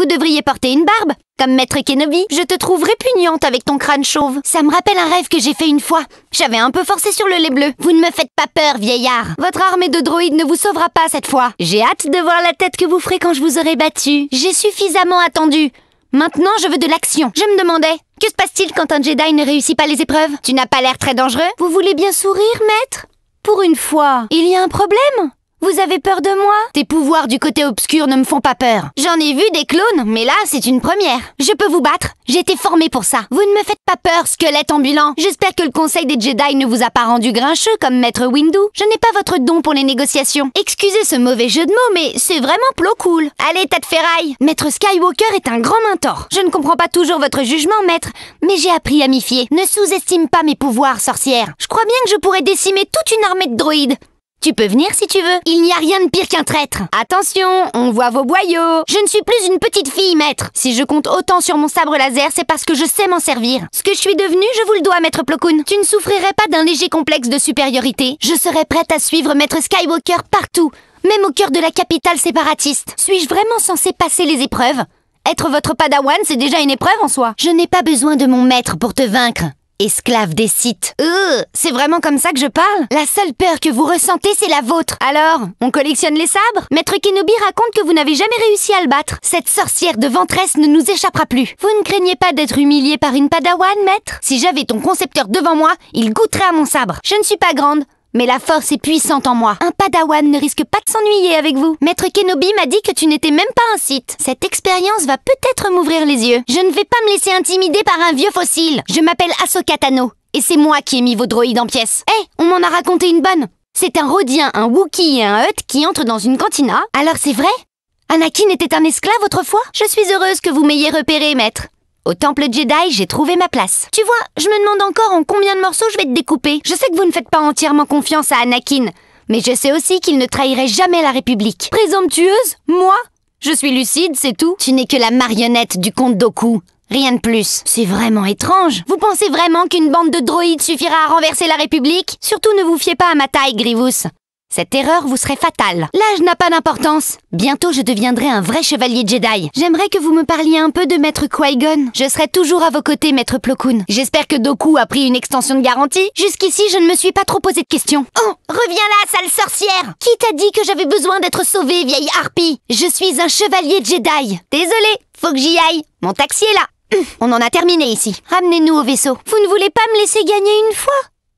Vous devriez porter une barbe, comme Maître Kenobi. Je te trouve répugnante avec ton crâne chauve. Ça me rappelle un rêve que j'ai fait une fois. J'avais un peu forcé sur le lait bleu. Vous ne me faites pas peur, vieillard. Votre armée de droïdes ne vous sauvera pas cette fois. J'ai hâte de voir la tête que vous ferez quand je vous aurai battu. J'ai suffisamment attendu. Maintenant, je veux de l'action. Je me demandais, que se passe-t-il quand un Jedi ne réussit pas les épreuves Tu n'as pas l'air très dangereux Vous voulez bien sourire, maître Pour une fois, il y a un problème vous avez peur de moi Tes pouvoirs du côté obscur ne me font pas peur. J'en ai vu des clones, mais là, c'est une première. Je peux vous battre. J'ai été formé pour ça. Vous ne me faites pas peur, squelette ambulant. J'espère que le conseil des Jedi ne vous a pas rendu grincheux comme Maître Windu. Je n'ai pas votre don pour les négociations. Excusez ce mauvais jeu de mots, mais c'est vraiment plot cool. Allez, tas de ferraille Maître Skywalker est un grand mentor. Je ne comprends pas toujours votre jugement, maître, mais j'ai appris à m'y fier. Ne sous-estime pas mes pouvoirs, sorcière. Je crois bien que je pourrais décimer toute une armée de droïdes. Tu peux venir si tu veux. Il n'y a rien de pire qu'un traître. Attention, on voit vos boyaux. Je ne suis plus une petite fille, maître. Si je compte autant sur mon sabre laser, c'est parce que je sais m'en servir. Ce que je suis devenue, je vous le dois, maître Plokun. Tu ne souffrirais pas d'un léger complexe de supériorité. Je serais prête à suivre maître Skywalker partout, même au cœur de la capitale séparatiste. Suis-je vraiment censée passer les épreuves être votre padawan, c'est déjà une épreuve en soi. Je n'ai pas besoin de mon maître pour te vaincre esclave des sites. Euh, c'est vraiment comme ça que je parle La seule peur que vous ressentez, c'est la vôtre. Alors, on collectionne les sabres Maître Kenobi raconte que vous n'avez jamais réussi à le battre. Cette sorcière de ventresse ne nous échappera plus. Vous ne craignez pas d'être humilié par une padawan, maître Si j'avais ton concepteur devant moi, il goûterait à mon sabre. Je ne suis pas grande, mais la force est puissante en moi. Un padawan ne risque pas de s'ennuyer avec vous. Maître Kenobi m'a dit que tu n'étais même pas un site. Cette expérience va peut-être m'ouvrir les yeux. Je ne vais pas me laisser intimider par un vieux fossile. Je m'appelle Asokatano Et c'est moi qui ai mis vos droïdes en pièces. Hé, eh, on m'en a raconté une bonne. C'est un Rodien, un Wookie et un Hutt qui entrent dans une cantina. Alors c'est vrai Anakin était un esclave autrefois Je suis heureuse que vous m'ayez repéré, maître. Au temple Jedi, j'ai trouvé ma place. Tu vois, je me demande encore en combien de morceaux je vais te découper. Je sais que vous ne faites pas entièrement confiance à Anakin, mais je sais aussi qu'il ne trahirait jamais la République. Présomptueuse Moi Je suis lucide, c'est tout. Tu n'es que la marionnette du comte Doku. Rien de plus. C'est vraiment étrange. Vous pensez vraiment qu'une bande de droïdes suffira à renverser la République Surtout ne vous fiez pas à ma taille, Grivous. Cette erreur vous serait fatale. L'âge n'a pas d'importance. Bientôt, je deviendrai un vrai chevalier Jedi. J'aimerais que vous me parliez un peu de Maître Qui-Gon. Je serai toujours à vos côtés, Maître Plo J'espère que Doku a pris une extension de garantie. Jusqu'ici, je ne me suis pas trop posé de questions. Oh, reviens là, sale sorcière Qui t'a dit que j'avais besoin d'être sauvée, vieille harpie Je suis un chevalier Jedi. Désolé, faut que j'y aille. Mon taxi est là. On en a terminé ici. Ramenez-nous au vaisseau. Vous ne voulez pas me laisser gagner une fois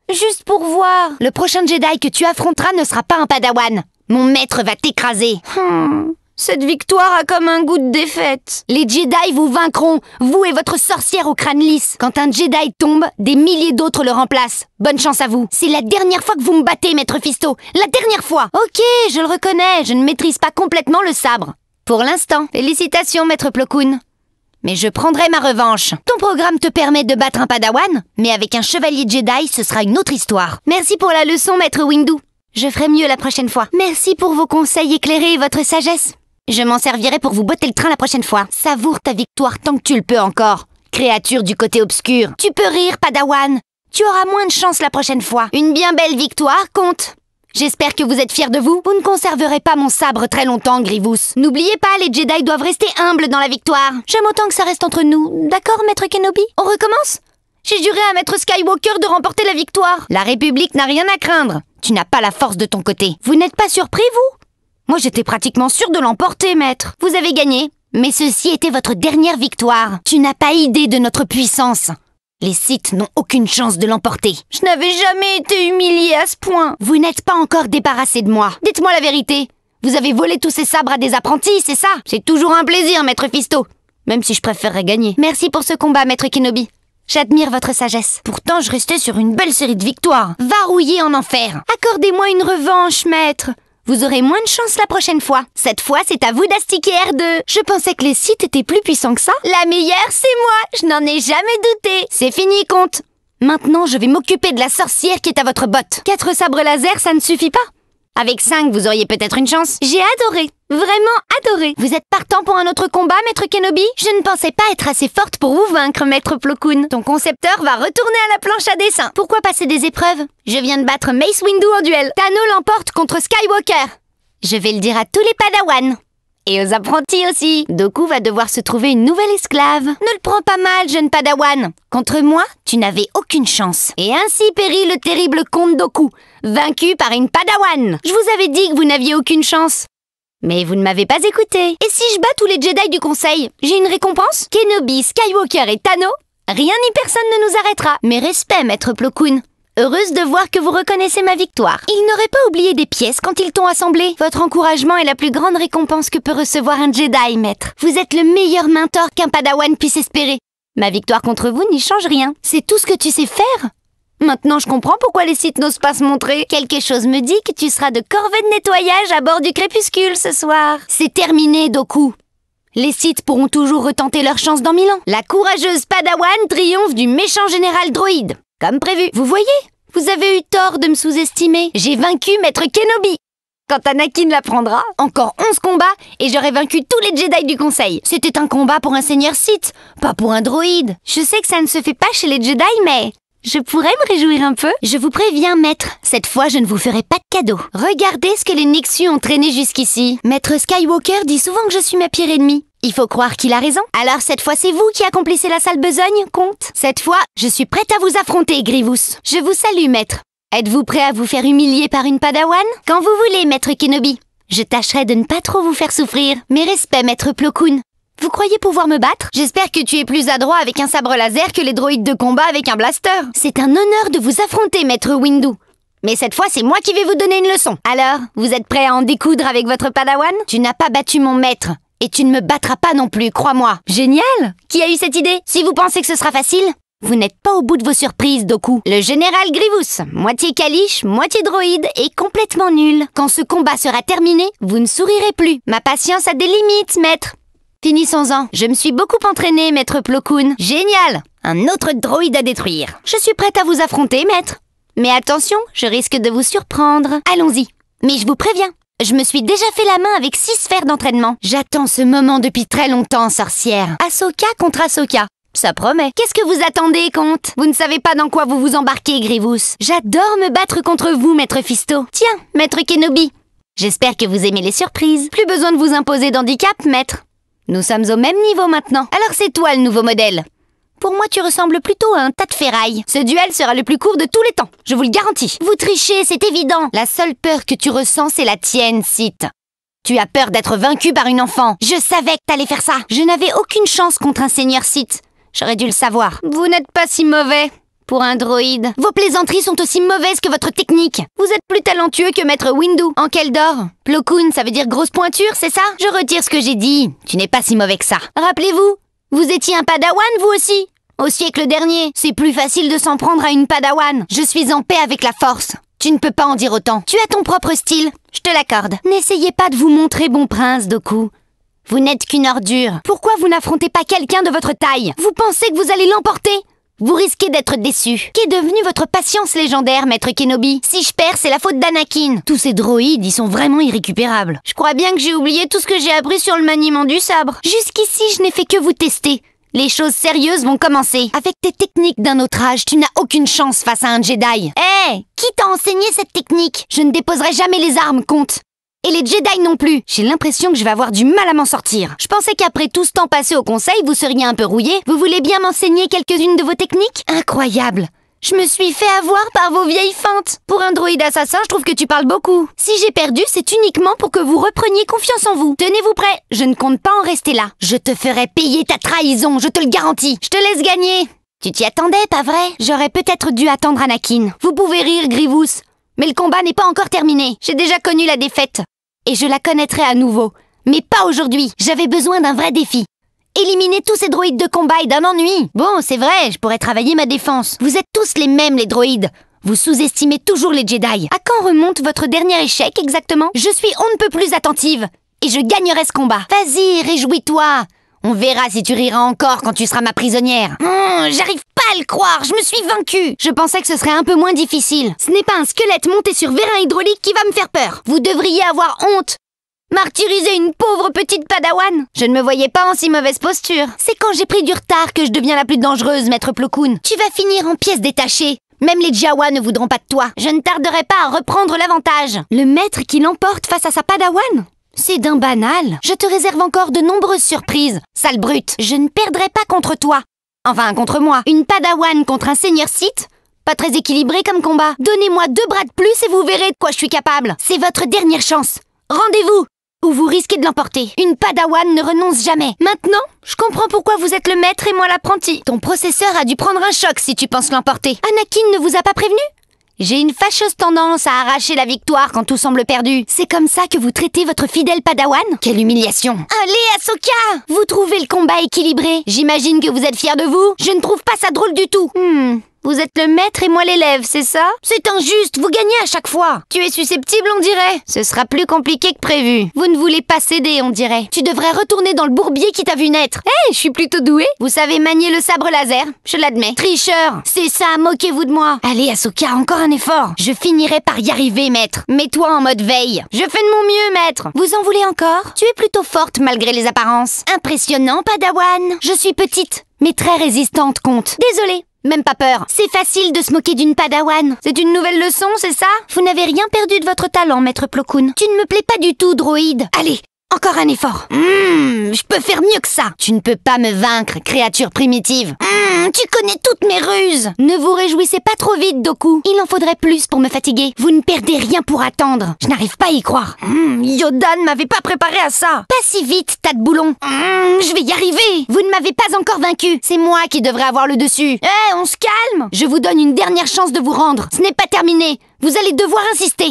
Juste pour voir. Le prochain Jedi que tu affronteras ne sera pas un padawan. Mon maître va t'écraser. Hmm. Cette victoire a comme un goût de défaite. Les Jedi vous vaincront, vous et votre sorcière au crâne lisse. Quand un Jedi tombe, des milliers d'autres le remplacent. Bonne chance à vous. C'est la dernière fois que vous me battez, maître Fisto. La dernière fois. Ok, je le reconnais, je ne maîtrise pas complètement le sabre. Pour l'instant, félicitations, maître Plokun mais je prendrai ma revanche. Ton programme te permet de battre un padawan, mais avec un chevalier Jedi, ce sera une autre histoire. Merci pour la leçon, maître Windu. Je ferai mieux la prochaine fois. Merci pour vos conseils éclairés et votre sagesse. Je m'en servirai pour vous botter le train la prochaine fois. Savoure ta victoire tant que tu le peux encore. Créature du côté obscur, tu peux rire, Padawan. Tu auras moins de chance la prochaine fois. Une bien belle victoire compte. J'espère que vous êtes fiers de vous. Vous ne conserverez pas mon sabre très longtemps, Grivous. N'oubliez pas, les Jedi doivent rester humbles dans la victoire. J'aime autant que ça reste entre nous. D'accord, Maître Kenobi On recommence J'ai juré à Maître Skywalker de remporter la victoire. La République n'a rien à craindre. Tu n'as pas la force de ton côté. Vous n'êtes pas surpris, vous Moi, j'étais pratiquement sûr de l'emporter, Maître. Vous avez gagné. Mais ceci était votre dernière victoire. Tu n'as pas idée de notre puissance. Les sites n'ont aucune chance de l'emporter. Je n'avais jamais été humilié à ce point. Vous n'êtes pas encore débarrassé de moi. Dites-moi la vérité. Vous avez volé tous ces sabres à des apprentis, c'est ça C'est toujours un plaisir, maître Fisto. Même si je préférerais gagner. Merci pour ce combat, maître Kenobi. J'admire votre sagesse. Pourtant, je restais sur une belle série de victoires. rouiller en enfer. Accordez-moi une revanche, maître. Vous aurez moins de chance la prochaine fois. Cette fois, c'est à vous d'astiquer R2. Je pensais que les sites étaient plus puissants que ça. La meilleure, c'est moi. Je n'en ai jamais douté. C'est fini, compte. Maintenant, je vais m'occuper de la sorcière qui est à votre botte. Quatre sabres laser, ça ne suffit pas. Avec 5, vous auriez peut-être une chance. J'ai adoré. Vraiment adoré. Vous êtes partant pour un autre combat, maître Kenobi Je ne pensais pas être assez forte pour vous vaincre, maître Koon. Ton concepteur va retourner à la planche à dessin. Pourquoi passer des épreuves Je viens de battre Mace Windu en duel. Tano l'emporte contre Skywalker. Je vais le dire à tous les padawans. Et aux apprentis aussi. Doku va devoir se trouver une nouvelle esclave. Ne le prends pas mal, jeune Padawan. Contre moi, tu n'avais aucune chance. Et ainsi périt le terrible comte Doku, vaincu par une Padawan. Je vous avais dit que vous n'aviez aucune chance. Mais vous ne m'avez pas écouté. Et si je bats tous les Jedi du Conseil, j'ai une récompense Kenobi, Skywalker et Tano Rien ni personne ne nous arrêtera. Mais respect, maître Plo Koon. Heureuse de voir que vous reconnaissez ma victoire. Ils n'auraient pas oublié des pièces quand ils t'ont assemblé. Votre encouragement est la plus grande récompense que peut recevoir un Jedi, maître. Vous êtes le meilleur mentor qu'un Padawan puisse espérer. Ma victoire contre vous n'y change rien. C'est tout ce que tu sais faire Maintenant, je comprends pourquoi les sites n'osent pas se montrer. Quelque chose me dit que tu seras de corvée de nettoyage à bord du crépuscule ce soir. C'est terminé, Doku. Les sites pourront toujours retenter leur chance dans Milan. La courageuse Padawan triomphe du méchant général droïde. Comme prévu. Vous voyez Vous avez eu tort de me sous-estimer. J'ai vaincu Maître Kenobi. Quand Anakin la prendra, encore 11 combats et j'aurai vaincu tous les Jedi du Conseil. C'était un combat pour un seigneur Sith, pas pour un droïde. Je sais que ça ne se fait pas chez les Jedi, mais je pourrais me réjouir un peu Je vous préviens, maître, cette fois je ne vous ferai pas de cadeau. Regardez ce que les Nixus ont traîné jusqu'ici. Maître Skywalker dit souvent que je suis ma pire ennemie. Il faut croire qu'il a raison. Alors cette fois, c'est vous qui accomplissez la sale besogne, comte Cette fois, je suis prête à vous affronter, Grivous. Je vous salue, maître. Êtes-vous prêt à vous faire humilier par une padawan Quand vous voulez, maître Kenobi. Je tâcherai de ne pas trop vous faire souffrir. Mes respects, maître Koon. Vous croyez pouvoir me battre J'espère que tu es plus adroit avec un sabre laser que les droïdes de combat avec un blaster. C'est un honneur de vous affronter, maître Windu. Mais cette fois, c'est moi qui vais vous donner une leçon. Alors, vous êtes prêt à en découdre avec votre padawan Tu n'as pas battu mon maître. Et tu ne me battras pas non plus, crois-moi. Génial Qui a eu cette idée Si vous pensez que ce sera facile, vous n'êtes pas au bout de vos surprises, Doku. Le général Grivous, moitié caliche, moitié droïde est complètement nul. Quand ce combat sera terminé, vous ne sourirez plus. Ma patience a des limites, maître. Finissons-en. Je me suis beaucoup entraîné, maître Plokun. Génial Un autre droïde à détruire. Je suis prête à vous affronter, maître. Mais attention, je risque de vous surprendre. Allons-y. Mais je vous préviens, je me suis déjà fait la main avec six sphères d'entraînement. J'attends ce moment depuis très longtemps, sorcière. Ahsoka contre Ahsoka. Ça promet. Qu'est-ce que vous attendez, comte Vous ne savez pas dans quoi vous vous embarquez, Grivous. J'adore me battre contre vous, maître Fisto. Tiens, maître Kenobi. J'espère que vous aimez les surprises. Plus besoin de vous imposer d'handicap, maître. Nous sommes au même niveau maintenant. Alors c'est toi le nouveau modèle. Pour moi, tu ressembles plutôt à un tas de ferraille. Ce duel sera le plus court de tous les temps, je vous le garantis. Vous trichez, c'est évident. La seule peur que tu ressens, c'est la tienne, Sith. Tu as peur d'être vaincu par une enfant. Je savais que t'allais faire ça. Je n'avais aucune chance contre un seigneur Sith. J'aurais dû le savoir. Vous n'êtes pas si mauvais. Pour un droïde. Vos plaisanteries sont aussi mauvaises que votre technique. Vous êtes plus talentueux que maître Windu. En quelle d'or Plo ça veut dire grosse pointure, c'est ça Je retire ce que j'ai dit. Tu n'es pas si mauvais que ça. Rappelez-vous, vous étiez un padawan, vous aussi Au siècle dernier, c'est plus facile de s'en prendre à une padawan. Je suis en paix avec la force. Tu ne peux pas en dire autant. Tu as ton propre style, je te l'accorde. N'essayez pas de vous montrer bon prince, Doku. Vous n'êtes qu'une ordure. Pourquoi vous n'affrontez pas quelqu'un de votre taille Vous pensez que vous allez l'emporter vous risquez d'être déçu. Qu'est devenue votre patience légendaire, maître Kenobi Si je perds, c'est la faute d'Anakin. Tous ces droïdes, ils sont vraiment irrécupérables. Je crois bien que j'ai oublié tout ce que j'ai appris sur le maniement du sabre. Jusqu'ici, je n'ai fait que vous tester. Les choses sérieuses vont commencer. Avec tes techniques d'un autre âge, tu n'as aucune chance face à un Jedi. Hé Qui t'a enseigné cette technique Je ne déposerai jamais les armes, compte. Et les Jedi non plus. J'ai l'impression que je vais avoir du mal à m'en sortir. Je pensais qu'après tout ce temps passé au conseil, vous seriez un peu rouillé. Vous voulez bien m'enseigner quelques-unes de vos techniques Incroyable. Je me suis fait avoir par vos vieilles feintes. Pour un droïde assassin, je trouve que tu parles beaucoup. Si j'ai perdu, c'est uniquement pour que vous repreniez confiance en vous. Tenez-vous prêt, je ne compte pas en rester là. Je te ferai payer ta trahison, je te le garantis. Je te laisse gagner. Tu t'y attendais, pas vrai J'aurais peut-être dû attendre Anakin. Vous pouvez rire, Grivous. Mais le combat n'est pas encore terminé. J'ai déjà connu la défaite et je la connaîtrai à nouveau. Mais pas aujourd'hui, j'avais besoin d'un vrai défi. Éliminer tous ces droïdes de combat et d'un ennui. Bon, c'est vrai, je pourrais travailler ma défense. Vous êtes tous les mêmes, les droïdes. Vous sous-estimez toujours les Jedi. À quand remonte votre dernier échec exactement Je suis on ne peut plus attentive. Et je gagnerai ce combat. Vas-y, réjouis-toi. On verra si tu riras encore quand tu seras ma prisonnière. Hum, j'arrive pas à le croire, je me suis vaincue. Je pensais que ce serait un peu moins difficile. Ce n'est pas un squelette monté sur vérin hydraulique qui va me faire peur. Vous devriez avoir honte. Martyriser une pauvre petite padawan Je ne me voyais pas en si mauvaise posture. C'est quand j'ai pris du retard que je deviens la plus dangereuse, maître Plokoun. Tu vas finir en pièces détachées. Même les Jawa ne voudront pas de toi. Je ne tarderai pas à reprendre l'avantage. Le maître qui l'emporte face à sa padawan c'est d'un banal. Je te réserve encore de nombreuses surprises. Sale brute, je ne perdrai pas contre toi. Enfin, contre moi. Une padawan contre un seigneur site Pas très équilibré comme combat. Donnez-moi deux bras de plus et vous verrez de quoi je suis capable. C'est votre dernière chance. Rendez-vous ou vous risquez de l'emporter. Une padawan ne renonce jamais. Maintenant, je comprends pourquoi vous êtes le maître et moi l'apprenti. Ton processeur a dû prendre un choc si tu penses l'emporter. Anakin ne vous a pas prévenu j'ai une fâcheuse tendance à arracher la victoire quand tout semble perdu. C'est comme ça que vous traitez votre fidèle padawan Quelle humiliation Allez, Asoka Vous trouvez le combat équilibré J'imagine que vous êtes fier de vous Je ne trouve pas ça drôle du tout. Hmm. Vous êtes le maître et moi l'élève, c'est ça C'est injuste, vous gagnez à chaque fois. Tu es susceptible, on dirait. Ce sera plus compliqué que prévu. Vous ne voulez pas céder, on dirait. Tu devrais retourner dans le bourbier qui t'a vu naître. Eh, je suis plutôt doué. Vous savez manier le sabre laser, je l'admets. Tricheur, c'est ça, moquez-vous de moi. Allez, Asoka, encore un effort. Je finirai par y arriver, maître. Mets-toi en mode veille. Je fais de mon mieux, maître. Vous en voulez encore Tu es plutôt forte malgré les apparences. Impressionnant, Padawan. Je suis petite, mais très résistante, compte. Désolée. Même pas peur. C'est facile de se moquer d'une padawan. C'est une nouvelle leçon, c'est ça Vous n'avez rien perdu de votre talent, maître Plokun. Tu ne me plais pas du tout, droïde. Allez, encore un effort. Hmm, je peux faire mieux que ça. Tu ne peux pas me vaincre, créature primitive. Hmm, tu connais toutes mes ruses. Ne vous réjouissez pas trop vite, Doku. Il en faudrait plus pour me fatiguer. Vous ne perdez rien pour attendre. Je n'arrive pas à y croire. Hmm, Yoda ne m'avait pas préparé à ça. Pas si vite, tas de boulons. je vais y arriver. Vous ne m'avez pas encore vaincu. C'est moi qui devrais avoir le dessus. Eh, on se calme. Je vous donne une dernière chance de vous rendre. Ce n'est pas terminé. Vous allez devoir insister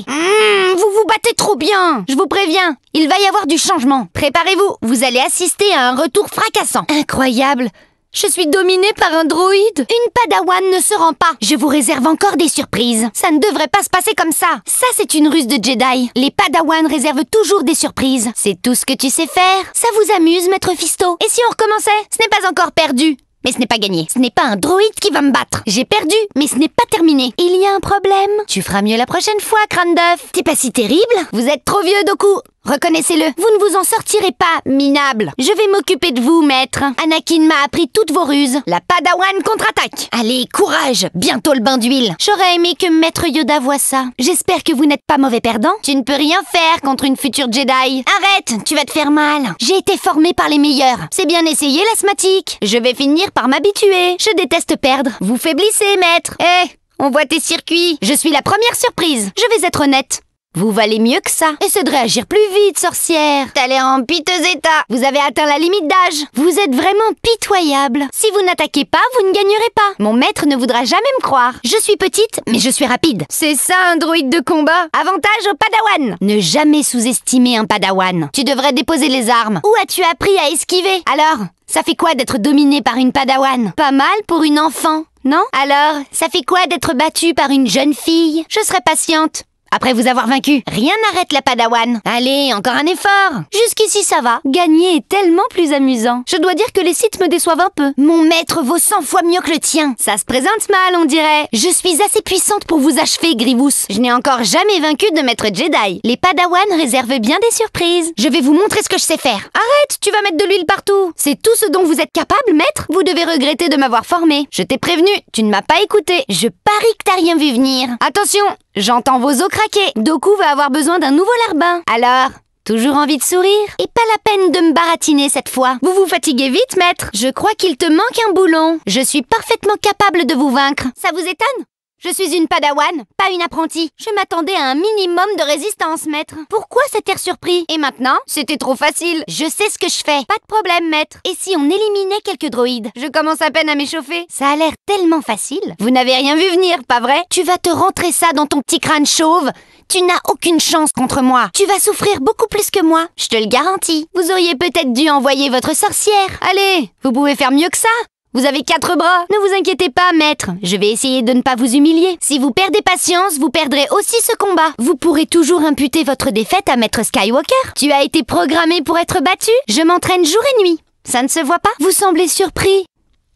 bien Je vous préviens, il va y avoir du changement. Préparez-vous, vous allez assister à un retour fracassant. Incroyable je suis dominée par un droïde Une padawan ne se rend pas Je vous réserve encore des surprises Ça ne devrait pas se passer comme ça Ça, c'est une ruse de Jedi Les padawans réservent toujours des surprises C'est tout ce que tu sais faire Ça vous amuse, maître Fisto Et si on recommençait Ce n'est pas encore perdu mais ce n'est pas gagné. Ce n'est pas un droïde qui va me battre. J'ai perdu, mais ce n'est pas terminé. Il y a un problème. Tu feras mieux la prochaine fois, crâne d'œuf. T'es pas si terrible Vous êtes trop vieux, Doku. Reconnaissez-le, vous ne vous en sortirez pas, minable. Je vais m'occuper de vous, maître. Anakin m'a appris toutes vos ruses. La Padawan contre-attaque. Allez, courage, bientôt le bain d'huile. J'aurais aimé que maître Yoda voie ça. J'espère que vous n'êtes pas mauvais perdant. Tu ne peux rien faire contre une future Jedi. Arrête, tu vas te faire mal. J'ai été formé par les meilleurs. C'est bien essayé, l'asthmatique. Je vais finir par m'habituer. Je déteste perdre. Vous faiblissez, maître. Eh, on voit tes circuits. Je suis la première surprise. Je vais être honnête. Vous valez mieux que ça. Essaie de réagir plus vite, sorcière. Elle est en piteux état. Vous avez atteint la limite d'âge. Vous êtes vraiment pitoyable. Si vous n'attaquez pas, vous ne gagnerez pas. Mon maître ne voudra jamais me croire. Je suis petite, mais je suis rapide. C'est ça un droïde de combat. Avantage au padawan. Ne jamais sous-estimer un padawan. Tu devrais déposer les armes. Où as-tu appris à esquiver Alors, ça fait quoi d'être dominé par une padawan Pas mal pour une enfant, non Alors, ça fait quoi d'être battue par une jeune fille Je serai patiente après vous avoir vaincu. Rien n'arrête la padawan. Allez, encore un effort. Jusqu'ici ça va. Gagner est tellement plus amusant. Je dois dire que les sites me déçoivent un peu. Mon maître vaut 100 fois mieux que le tien. Ça se présente mal, on dirait. Je suis assez puissante pour vous achever, Grivous. Je n'ai encore jamais vaincu de maître Jedi. Les Padawan réservent bien des surprises. Je vais vous montrer ce que je sais faire. Arrête, tu vas mettre de l'huile partout. C'est tout ce dont vous êtes capable, maître Vous devez regretter de m'avoir formé. Je t'ai prévenu, tu ne m'as pas écouté. Je parie que t'as rien vu venir. Attention, J'entends vos os craquer. Doku va avoir besoin d'un nouveau larbin. Alors Toujours envie de sourire Et pas la peine de me baratiner cette fois. Vous vous fatiguez vite, maître Je crois qu'il te manque un boulon. Je suis parfaitement capable de vous vaincre. Ça vous étonne je suis une padawan, pas une apprentie. Je m'attendais à un minimum de résistance, maître. Pourquoi cet air surpris Et maintenant C'était trop facile. Je sais ce que je fais. Pas de problème, maître. Et si on éliminait quelques droïdes Je commence à peine à m'échauffer. Ça a l'air tellement facile. Vous n'avez rien vu venir, pas vrai Tu vas te rentrer ça dans ton petit crâne chauve. Tu n'as aucune chance contre moi. Tu vas souffrir beaucoup plus que moi. Je te le garantis. Vous auriez peut-être dû envoyer votre sorcière. Allez, vous pouvez faire mieux que ça. Vous avez quatre bras Ne vous inquiétez pas, maître. Je vais essayer de ne pas vous humilier. Si vous perdez patience, vous perdrez aussi ce combat. Vous pourrez toujours imputer votre défaite à maître Skywalker. Tu as été programmé pour être battu. Je m'entraîne jour et nuit. Ça ne se voit pas Vous semblez surpris.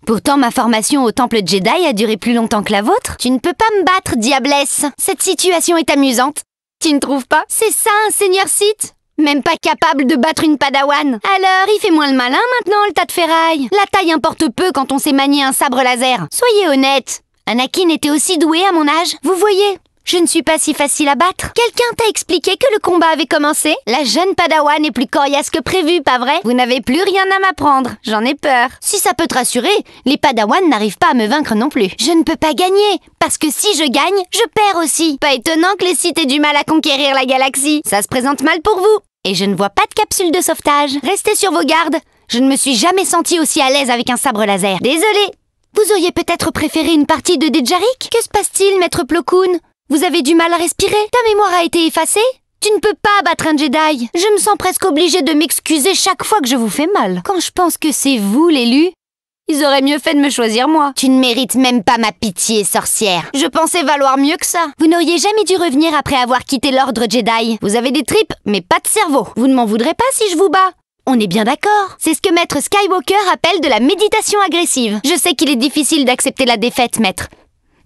Pourtant, ma formation au temple Jedi a duré plus longtemps que la vôtre. Tu ne peux pas me battre, diablesse. Cette situation est amusante. Tu ne trouves pas C'est ça, un seigneur Sith même pas capable de battre une padawan. Alors, il fait moins le malin maintenant, le tas de ferraille. La taille importe peu quand on sait manier un sabre laser. Soyez honnête. Anakin était aussi doué à mon âge. Vous voyez, je ne suis pas si facile à battre. Quelqu'un t'a expliqué que le combat avait commencé La jeune Padawan est plus coriace que prévu, pas vrai Vous n'avez plus rien à m'apprendre, j'en ai peur. Si ça peut te rassurer, les Padawans n'arrivent pas à me vaincre non plus. Je ne peux pas gagner, parce que si je gagne, je perds aussi. Pas étonnant que les sites aient du mal à conquérir la galaxie. Ça se présente mal pour vous. Et je ne vois pas de capsule de sauvetage. Restez sur vos gardes. Je ne me suis jamais senti aussi à l'aise avec un sabre laser. Désolée, vous auriez peut-être préféré une partie de Dejarik Que se passe-t-il, maître Plokoun vous avez du mal à respirer Ta mémoire a été effacée Tu ne peux pas battre un Jedi Je me sens presque obligée de m'excuser chaque fois que je vous fais mal. Quand je pense que c'est vous l'élu, ils auraient mieux fait de me choisir moi. Tu ne mérites même pas ma pitié, sorcière. Je pensais valoir mieux que ça. Vous n'auriez jamais dû revenir après avoir quitté l'ordre Jedi. Vous avez des tripes, mais pas de cerveau. Vous ne m'en voudrez pas si je vous bats. On est bien d'accord. C'est ce que maître Skywalker appelle de la méditation agressive. Je sais qu'il est difficile d'accepter la défaite, maître.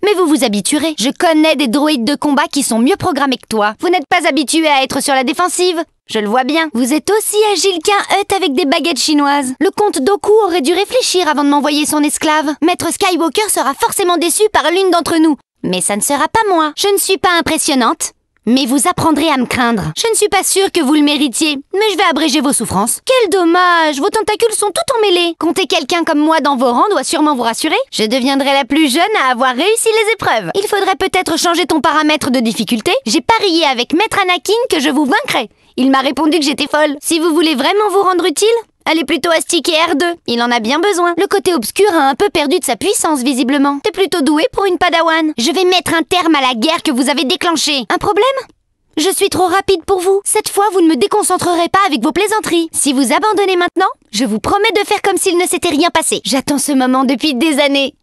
Mais vous vous habituerez. Je connais des droïdes de combat qui sont mieux programmés que toi. Vous n'êtes pas habitué à être sur la défensive je le vois bien. Vous êtes aussi agile qu'un hut avec des baguettes chinoises. Le comte Doku aurait dû réfléchir avant de m'envoyer son esclave. Maître Skywalker sera forcément déçu par l'une d'entre nous. Mais ça ne sera pas moi. Je ne suis pas impressionnante. Mais vous apprendrez à me craindre. Je ne suis pas sûre que vous le méritiez, mais je vais abréger vos souffrances. Quel dommage, vos tentacules sont tout emmêlés. Compter quelqu'un comme moi dans vos rangs doit sûrement vous rassurer. Je deviendrai la plus jeune à avoir réussi les épreuves. Il faudrait peut-être changer ton paramètre de difficulté. J'ai parié avec Maître Anakin que je vous vaincrais. Il m'a répondu que j'étais folle. Si vous voulez vraiment vous rendre utile, est plutôt astiquer R2, il en a bien besoin. Le côté obscur a un peu perdu de sa puissance visiblement. T'es plutôt doué pour une padawan. Je vais mettre un terme à la guerre que vous avez déclenchée. Un problème je suis trop rapide pour vous. Cette fois, vous ne me déconcentrerez pas avec vos plaisanteries. Si vous abandonnez maintenant, je vous promets de faire comme s'il ne s'était rien passé. J'attends ce moment depuis des années.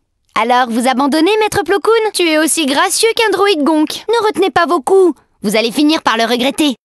Alors, vous abandonnez, maître Plocoun Tu es aussi gracieux qu'un droïde gonk. Ne retenez pas vos coups. Vous allez finir par le regretter.